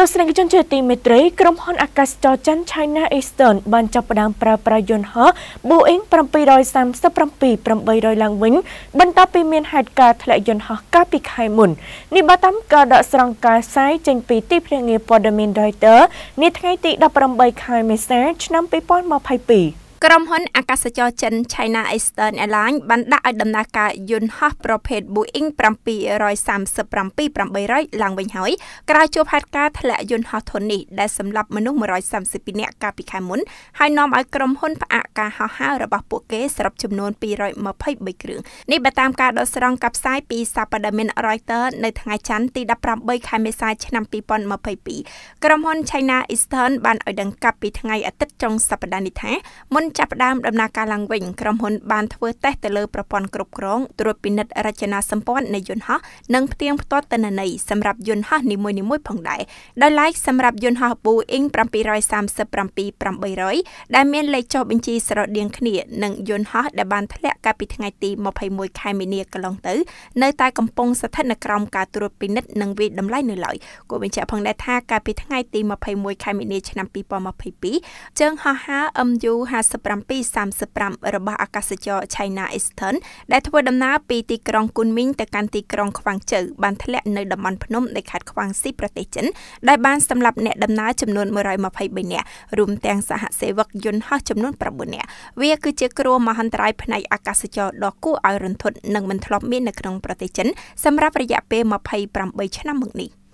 ទស្សនិកជនជាទីមេត្រីក្រុមហ៊ុនអាកាសចរចិន China Eastern បានចាប់ផ្ដើមប្រើប្រាស់យន្តហោះ Boeing 737-800ឡើងវិញបន្ទាប់ពីមានហេតុការណ៍ធ្លាក់យន្តហោះកាលពីខែមុននេះបើតាមការដកស្រង់ការផ្សាយចេញពីទីភ្នាក់ងារព័ត៌មាន Reuters នាថ្ងៃទី18ខែមេសាឆ្នាំ2022ក្រុមហ៊ុនអាកាសចរចិន China Eastern Airlines បានដាក់ឲ្យដំណើរការយន្តហោះប្រភេទ Boeing 737-800ឡើងវិញហើយក្រោយជួបហេតុការណ៍ធ្លាក់យន្តហោះធន់នេះដែលសម្លាប់មនុស្ស132នាក់កាលពីខែមុនហើយនាំឲ្យក្រុមហ៊ុនផ្អាកការហោះហើររបស់ពួកគេសរុបចំនួន223គ្រឿងនេះបើតាមការដកស្រង់កັບផ្សាយពីសាព័ត៌មាន Reuters នៅថ្ងៃច័ន្ទទី18ខែមេសាឆ្នាំ2022ក្រុមហ៊ុន China Eastern បានឲ្យដឹងកាប់ពីថ្ងៃអាទិត្យចុងសប្តាហ៍នេះថាមុនចាប់ផ្ដើមដំណើរការឡើងវិញក្រុមហ៊ុនបានធ្វើតេស្តទៅលើប្រព័ន្ធគ្រប់គ្រងត្រួតពិនិត្យរចនាសម្ព័ន្ធនៃយន្តហោះនិងផ្ទៀងផ្ទាត់ទិន្នន័យសម្រាប់យន្តហោះនីមួយៗផងដែរដោយឡែកសម្រាប់យន្តហោះ Boeing 737-800ដែលមានលេខចុះបញ្ជីស្រដៀងគ្នានឹងយន្តហោះដែលបានធ្លាក់កាលពីថ្ងៃទី21ខែមីនាកន្លងទៅនៅតែកំពុងស្ថិតនៅក្រោមការត្រួតពិនិត្យនិងវិយតម្លៃនៅឡើយគួរបញ្ជាក់ផងដែរថាកាលពីថ្ងៃទី21ខែមីនាឆ្នាំ2022ជើងហោះហើរ MU 50 735របស់អាកាសចរ China Eastern ដែលធ្វើដំណើរពីទីក្រុងគុនមីងទៅកាន់ទីក្រុងខ្វាងជូវបានធ្លាក់នៅតំបន់ភ្នំនៃខេត្តខ្វាងស៊ីប្រទេសចិនដែលបានសម្លាប់អ្នកដំណើរចំនួន123នាក់រួមទាំងសហសេវកយន្តហោះចំនួន9នាក់វាគឺជាគ្រោះមហន្តរាយផ្នែកអាកាសចរដ៏គួរឲ្យរន្ធត់និងមិនធ្លាប់មាននៅក្នុងប្រទេសចិនសម្រាប់រយៈពេល28ឆ្នាំមកនេះ។